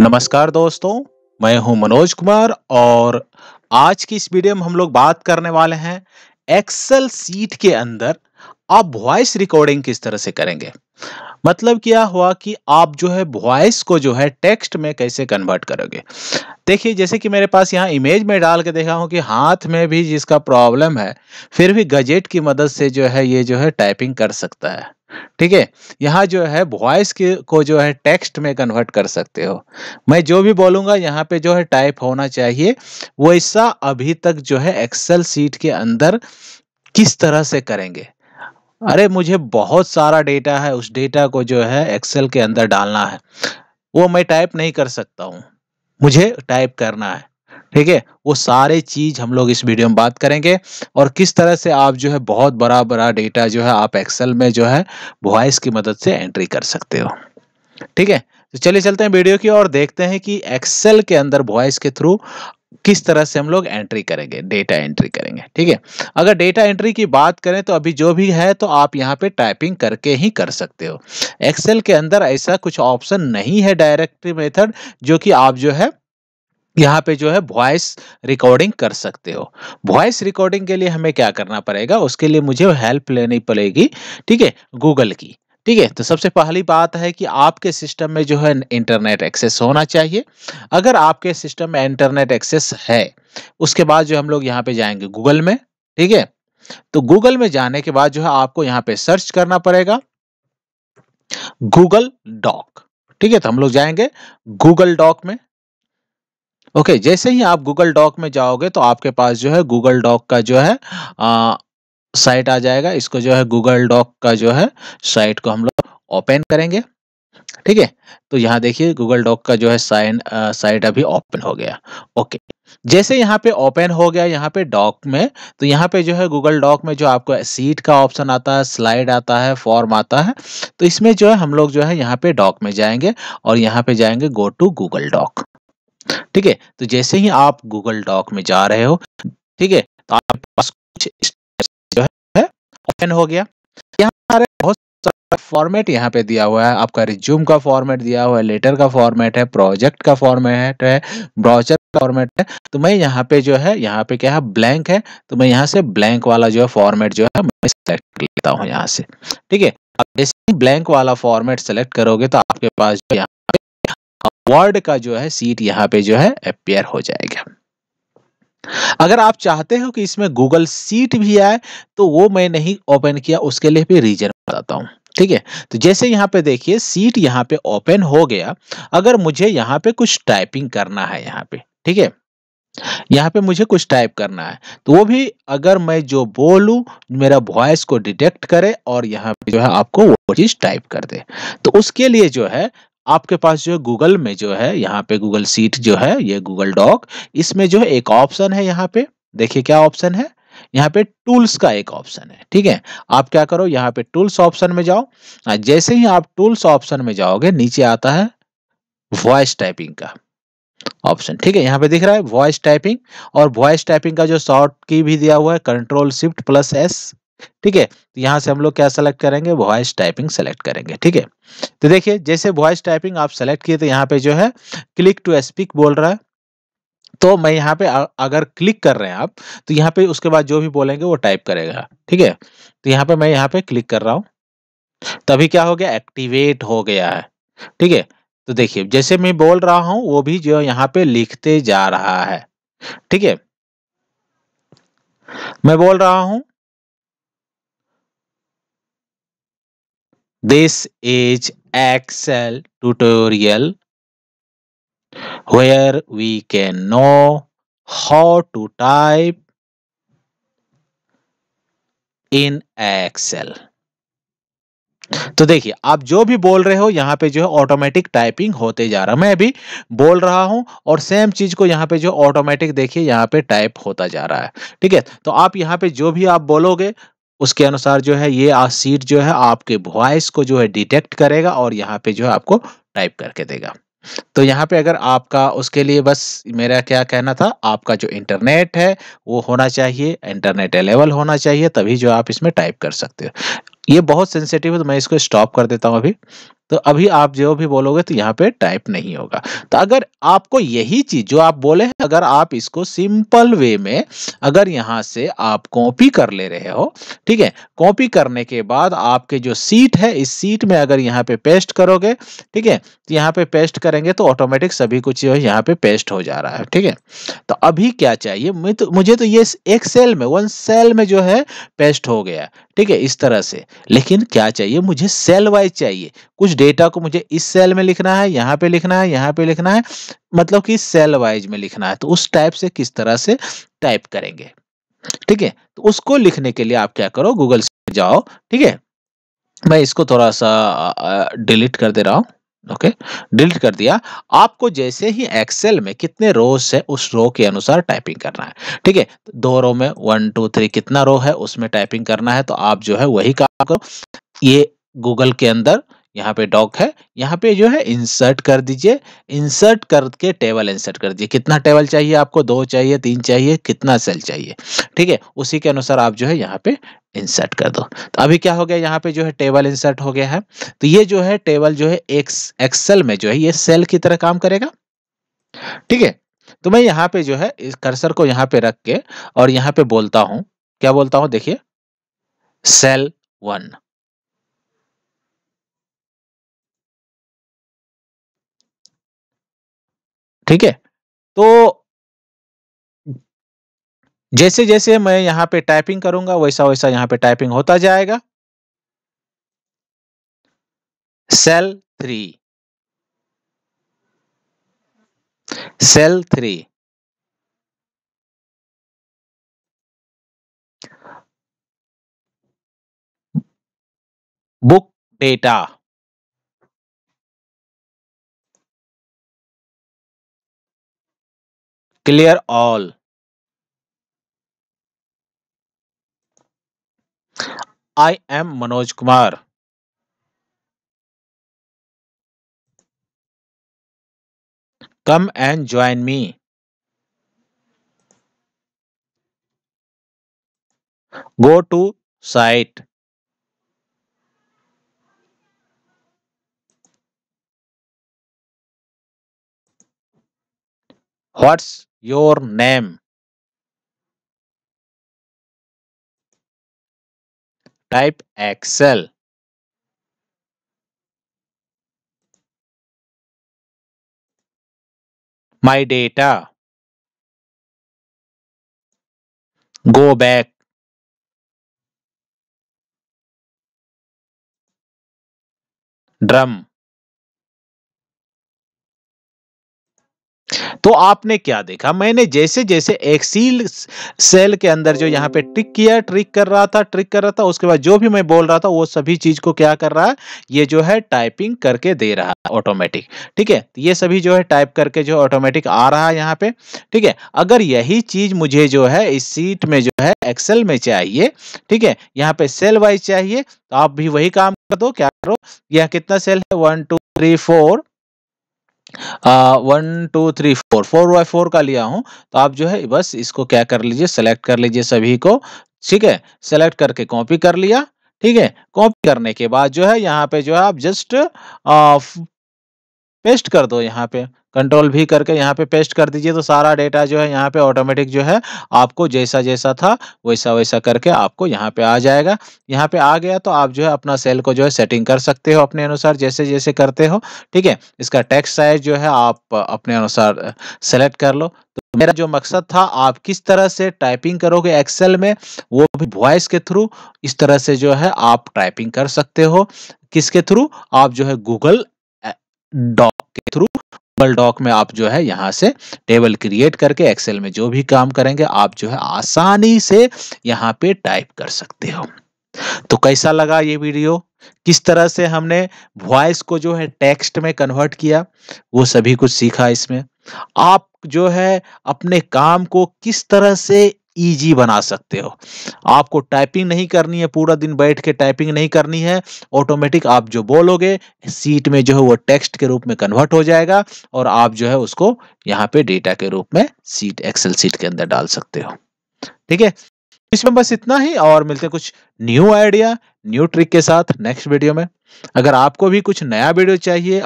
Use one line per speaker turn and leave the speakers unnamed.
नमस्कार दोस्तों मैं हूं मनोज कुमार और आज की इस वीडियो में हम लोग बात करने वाले हैं एक्सेल सीट के अंदर आप वॉइस रिकॉर्डिंग किस तरह से करेंगे मतलब क्या हुआ कि आप जो है वॉइस को जो है टेक्स्ट में कैसे कन्वर्ट करोगे देखिए जैसे कि मेरे पास यहाँ इमेज में डाल के देखा हूँ कि हाथ में भी जिसका प्रॉब्लम है फिर भी गजेट की मदद से जो है ये जो है टाइपिंग कर सकता है ठीक है यहाँ जो है वॉइस के को जो है टेक्स्ट में कन्वर्ट कर सकते हो मैं जो भी बोलूंगा यहाँ पे जो है टाइप होना चाहिए वैसा अभी तक जो है एक्सेल सीट के अंदर किस तरह से करेंगे अरे मुझे बहुत सारा डेटा है उस डेटा को जो है एक्सेल के अंदर डालना है वो मैं टाइप नहीं कर सकता हूँ मुझे टाइप करना है ठीक है वो सारे चीज हम लोग इस वीडियो में बात करेंगे और किस तरह से आप जो है बहुत बड़ा बड़ा डेटा जो है आप एक्सेल में जो है वॉइस की मदद से एंट्री कर सकते हो ठीक है तो चलिए चलते हैं वीडियो की और देखते हैं कि एक्सेल के अंदर वॉइस के थ्रू किस तरह से हम लोग एंट्री करेंगे डेटा एंट्री करेंगे ठीक है अगर डेटा एंट्री की बात करें तो अभी जो भी है तो आप यहाँ पे टाइपिंग करके ही कर सकते हो एक्सेल के अंदर ऐसा कुछ ऑप्शन नहीं है डायरेक्टरी मेथड जो कि आप जो है यहाँ पे जो है वॉइस रिकॉर्डिंग कर सकते हो वॉइस रिकॉर्डिंग के लिए हमें क्या करना पड़ेगा उसके लिए मुझे हेल्प लेनी पड़ेगी ठीक है गूगल की ठीक है तो सबसे पहली बात है कि आपके सिस्टम में जो है इंटरनेट एक्सेस होना चाहिए अगर आपके सिस्टम में इंटरनेट एक्सेस है उसके बाद जो हम लोग यहाँ पे जाएंगे गूगल में ठीक है तो गूगल में जाने के बाद जो है आपको यहाँ पे सर्च करना पड़ेगा गूगल डॉक ठीक है तो हम लोग जाएंगे गूगल डॉक में ओके okay, जैसे ही आप गूगल डॉक में जाओगे तो आपके पास जो है गूगल डॉक का जो है साइट आ जाएगा इसको जो है गूगल डॉक का जो है साइट को हम लोग ओपन करेंगे ठीक है तो यहाँ देखिए गूगल डॉक का जो है साइन साइट अभी ओपन हो गया ओके जैसे यहाँ पे ओपन हो गया यहाँ पे डॉक में तो यहाँ पे जो है गूगल डॉक में जो आपको सीट का ऑप्शन आता है स्लाइड आता है फॉर्म आता है तो इसमें जो है हम लोग जो है यहाँ पे डॉक में जाएंगे और यहाँ पे जाएंगे गो टू गूगल डॉक ठीक है तो जैसे ही आप गूगल डॉक में जा रहे हो ठीक है तो आपके पास कुछ जो है ओपन हो गया यहाँ बहुत फॉर्मेट यहाँ पे दिया हुआ है आपका रिज्यूम का फॉर्मेट दिया हुआ है लेटर का फॉर्मेट है प्रोजेक्ट का फॉर्मेट है ब्राउजर का फॉर्मेट है तो मैं यहाँ पे जो है यहाँ पे क्या है ब्लैंक है तो मैं यहाँ से ब्लैंक वाला जो है फॉर्मेट जो है मैं सेलेक्ट लेता हूँ यहाँ से ठीक है अब जैसे ब्लैंक वाला फॉर्मेट सेलेक्ट करोगे तो आपके पास जो यहाँ वर्ड का जो है सीट यहाँ पे जो है अपेयर हो जाएगा अगर आप चाहते हो कि इसमें गूगल सीट भी आए तो वो मैं नहीं ओपन किया उसके लिए भी रीजन बताता हूँ ठीक है तो जैसे यहाँ पे देखिए सीट यहाँ पे ओपन हो गया अगर मुझे यहाँ पे कुछ टाइपिंग करना है यहाँ पे ठीक है यहाँ पे मुझे कुछ टाइप करना है तो वो भी अगर मैं जो बोलू मेरा वॉइस को डिटेक्ट करे और यहाँ पे जो है आपको वो चीज़ टाइप कर दे तो उसके लिए जो है आपके पास जो है गूगल में जो है यहाँ पे गूगल सीट जो है ये गूगल डॉक इसमें जो है एक ऑप्शन है यहाँ पे देखिए क्या ऑप्शन है यहाँ पे टूल्स का एक ऑप्शन है ठीक है आप क्या करो यहाँ पे टूल्स ऑप्शन में जाओ हाँ, जैसे ही आप टूल्स ऑप्शन में जाओगे नीचे आता है वॉइस टाइपिंग का ऑप्शन ठीक है यहाँ पे दिख रहा है वॉइस टाइपिंग और वॉइस टाइपिंग का जो शॉर्ट की भी दिया हुआ है कंट्रोल शिफ्ट प्लस एस ठीक है तो यहाँ से हम लोग क्या सेलेक्ट करेंगे वॉइस टाइपिंग सेलेक्ट करेंगे ठीक है तो देखिए जैसे वॉइस टाइपिंग आप सेलेक्ट किए तो यहाँ पे जो है क्लिक टू स्पीक बोल रहा है तो मैं यहाँ पे अगर क्लिक कर रहे हैं आप तो यहाँ पे उसके बाद जो भी बोलेंगे वो टाइप करेगा ठीक है तो यहाँ पे मैं यहाँ पे क्लिक कर रहा हूँ तभी क्या हो गया एक्टिवेट हो गया है ठीक है तो देखिए जैसे मैं बोल रहा हूँ वो भी जो यहाँ पे लिखते जा रहा है ठीक है मैं बोल रहा हूँ This is Excel tutorial where we can know how to type in Excel तो देखिए आप जो भी बोल रहे हो यहाँ पे जो है ऑटोमेटिक टाइपिंग होते जा रहा मैं भी बोल रहा हूं और सेम चीज को यहाँ पे जो ऑटोमेटिक देखिए यहाँ पे टाइप होता जा रहा है ठीक है तो आप यहाँ पे जो भी आप बोलोगे उसके अनुसार जो है ये सीट जो है आपके वॉइस को जो है डिटेक्ट करेगा और यहाँ पे जो है आपको टाइप करके देगा तो यहाँ पे अगर आपका उसके लिए बस मेरा क्या कहना था आपका जो इंटरनेट है वो होना चाहिए इंटरनेट अवेलेबल होना चाहिए तभी जो आप इसमें टाइप कर सकते हो ये बहुत सेंसिटिव है तो मैं इसको स्टॉप कर देता हूँ अभी तो अभी आप जो भी बोलोगे तो यहाँ पे टाइप नहीं होगा तो अगर आपको यही चीज जो आप बोले हैं अगर आप इसको सिंपल वे में अगर यहाँ से आप कॉपी कर ले रहे हो ठीक है कॉपी करने के बाद आपके जो सीट है इस सीट में अगर यहाँ पे पेस्ट करोगे ठीक है तो यहाँ पे पेस्ट करेंगे तो ऑटोमेटिक सभी कुछ जो है यहाँ पे पेस्ट हो जा रहा है ठीक है तो अभी क्या चाहिए मुझे तो, तो ये एक सेल में वन सेल में जो है पेस्ट हो गया ठीक है इस तरह से लेकिन क्या चाहिए मुझे सेल वाइज चाहिए कुछ डेटा को मुझे इस सेल में लिखना है यहाँ पे लिखना है यहाँ पे लिखना है मतलब कि सेल वाइज में लिखना है तो उस टाइप से किस तरह से टाइप करेंगे ठीक है तो उसको लिखने के लिए आप क्या करो गूगल से जाओ ठीक है मैं इसको थोड़ा सा डिलीट कर दे रहा हूं ओके डिलीट कर दिया आपको जैसे ही एक्सेल में कितने रोज है उस रो के अनुसार टाइपिंग करना है ठीक है दो रो में वन टू थ्री कितना रो है उसमें टाइपिंग करना है तो आप जो है वही काम करो ये गूगल के अंदर यहाँ पे डॉक है यहाँ पे जो है इंसर्ट कर दीजिए इंसर्ट करके टेबल इंसर्ट कर दीजिए कितना टेबल चाहिए आपको दो चाहिए तीन चाहिए कितना सेल चाहिए ठीक है उसी के अनुसार आप जो है यहाँ पे इंसर्ट कर दो तो अभी क्या हो गया यहाँ पे जो है टेबल इंसर्ट हो गया है तो ये जो है टेबल जो है एक्सेल में जो है ये सेल की तरह काम करेगा ठीक है तो मैं यहाँ पे जो है इस कर्सर को यहाँ पे रख के और यहाँ पे बोलता हूं क्या बोलता हूं देखिए सेल वन ठीक है तो जैसे जैसे मैं यहां पे टाइपिंग करूंगा वैसा वैसा यहां पे टाइपिंग होता जाएगा cell three cell three
book data Clear all. I am Manoj Kumar. Come and join me. Go to site. What's your name. Type Excel. My data. Go back. Drum.
तो आपने क्या देखा मैंने जैसे जैसे एक्सील सेल के अंदर जो यहाँ पे ट्रिक किया ट्रिक कर रहा था ट्रिक कर रहा था उसके बाद जो भी मैं बोल रहा था वो सभी चीज को क्या कर रहा है ये जो है टाइपिंग करके दे रहा है ऑटोमेटिक ठीक है ये सभी जो है टाइप करके जो ऑटोमेटिक आ रहा है यहाँ पे ठीक है अगर यही चीज मुझे जो है इस सीट में जो है एक्सेल में चाहिए ठीक है यहाँ पे सेल वाइज चाहिए तो आप भी वही काम कर दो क्या करो यह कितना सेल है one two three four one two three four four by four का लिया हूं तो आप जो है बस इसको क्या कर लीजिए सेलेक्ट कर लीजिए सभी को ठीक है सेलेक्ट करके कॉपी कर लिया ठीक है कॉपी करने के बाद जो है यहाँ पे जो है आप जस्ट आ, पेस्ट कर दो यहाँ पे कंट्रोल भी करके यहाँ पे पेस्ट कर दीजिए तो सारा डेटा जो है यहाँ पे ऑटोमेटिक जो है आपको जैसा जैसा था वैसा वैसा करके आपको यहाँ पे आ जाएगा यहाँ पे आ गया तो आप जो है अपना सेल को जो है सेटिंग कर सकते हो अपने अनुसार जैसे जैसे करते हो ठीक है इसका टेक्स साइज जो है आप अपने अनुसार सेलेक्ट कर लो तो मेरा जो मकसद था आप किस तरह से टाइपिंग करोगे एक्सेल में वो भी वॉइस के थ्रू इस तरह से जो है आप टाइपिंग कर सकते हो किसके थ्रू आप जो है गूगल डॉ टेबल डॉक में आप जो है यहाँ से टेबल क्रिएट करके एक्सेल में जो भी काम करेंगे आप जो है आसानी से यहाँ पे टाइप कर सकते हो तो कैसा लगा ये वीडियो किस तरह से हमने वॉइस को जो है टेक्स्ट में कन्वर्ट किया वो सभी कुछ सीखा इसमें आप जो है अपने काम को किस तरह से ईजी बना सकते हो आपको टाइपिंग नहीं करनी है पूरा दिन बैठ के टाइपिंग नहीं करनी है ऑटोमेटिक आप जो बोलोगे सीट में जो है वो टेक्स्ट के रूप में कन्वर्ट हो जाएगा और आप जो है उसको यहाँ पे डेटा के रूप में सीट एक्सेल सीट के अंदर डाल सकते हो ठीक है इसमें बस इतना ही और मिलते हैं कुछ न्यू आइडिया न्यू ट्रिक के साथ नेक्स्ट वीडियो में अगर आपको भी कुछ नया वीडियो चाहिए